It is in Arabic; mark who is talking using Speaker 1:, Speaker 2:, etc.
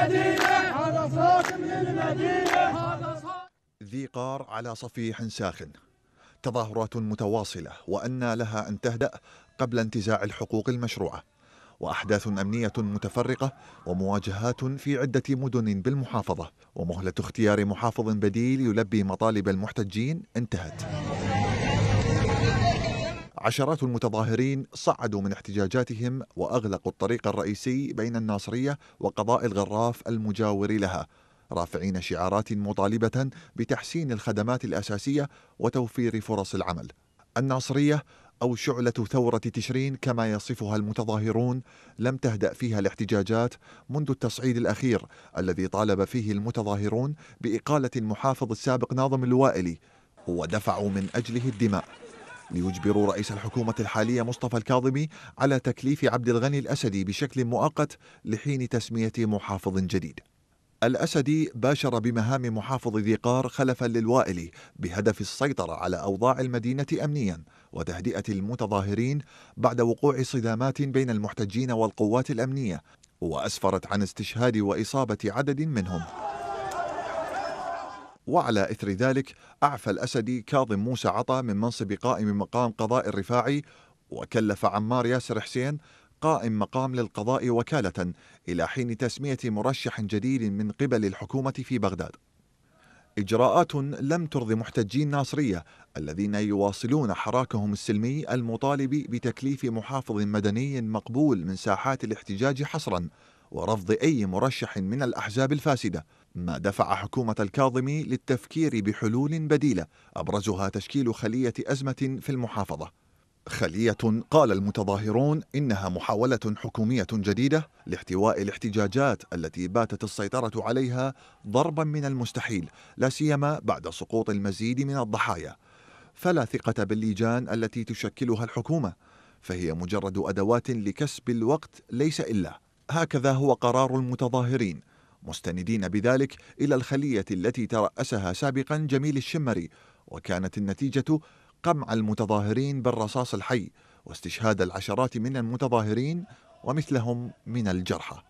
Speaker 1: هذا صوت ذي قار على صفيح ساخن تظاهرات متواصلة وأن لها أن تهدأ قبل انتزاع الحقوق المشروعة وأحداث أمنية متفرقة ومواجهات في عدة مدن بالمحافظة ومهلة اختيار محافظ بديل يلبي مطالب المحتجين انتهت عشرات المتظاهرين صعدوا من احتجاجاتهم واغلقوا الطريق الرئيسي بين الناصريه وقضاء الغراف المجاور لها رافعين شعارات مطالبه بتحسين الخدمات الاساسيه وتوفير فرص العمل. الناصريه او شعله ثوره تشرين كما يصفها المتظاهرون لم تهدا فيها الاحتجاجات منذ التصعيد الاخير الذي طالب فيه المتظاهرون باقاله المحافظ السابق ناظم الوائلي ودفعوا من اجله الدماء. ليجبروا رئيس الحكومة الحالية مصطفى الكاظمي على تكليف عبد الغني الأسدي بشكل مؤقت لحين تسمية محافظ جديد الأسدي باشر بمهام محافظ ذي قار خلفا للوائلي بهدف السيطرة على أوضاع المدينة أمنيا وتهدئة المتظاهرين بعد وقوع صدامات بين المحتجين والقوات الأمنية وأسفرت عن استشهاد وإصابة عدد منهم وعلى إثر ذلك أعفى الأسدي كاظم موسى عطا من منصب قائم مقام قضاء الرفاعي وكلف عمار ياسر حسين قائم مقام للقضاء وكالة إلى حين تسمية مرشح جديد من قبل الحكومة في بغداد إجراءات لم ترضي محتجين ناصرية الذين يواصلون حراكهم السلمي المطالب بتكليف محافظ مدني مقبول من ساحات الاحتجاج حصراً ورفض أي مرشح من الأحزاب الفاسدة ما دفع حكومة الكاظمي للتفكير بحلول بديلة أبرزها تشكيل خلية أزمة في المحافظة خلية قال المتظاهرون إنها محاولة حكومية جديدة لاحتواء الاحتجاجات التي باتت السيطرة عليها ضربا من المستحيل لا سيما بعد سقوط المزيد من الضحايا فلا ثقة باللجان التي تشكلها الحكومة فهي مجرد أدوات لكسب الوقت ليس إلا هكذا هو قرار المتظاهرين مستندين بذلك إلى الخلية التي ترأسها سابقا جميل الشمري وكانت النتيجة قمع المتظاهرين بالرصاص الحي واستشهاد العشرات من المتظاهرين ومثلهم من الجرحى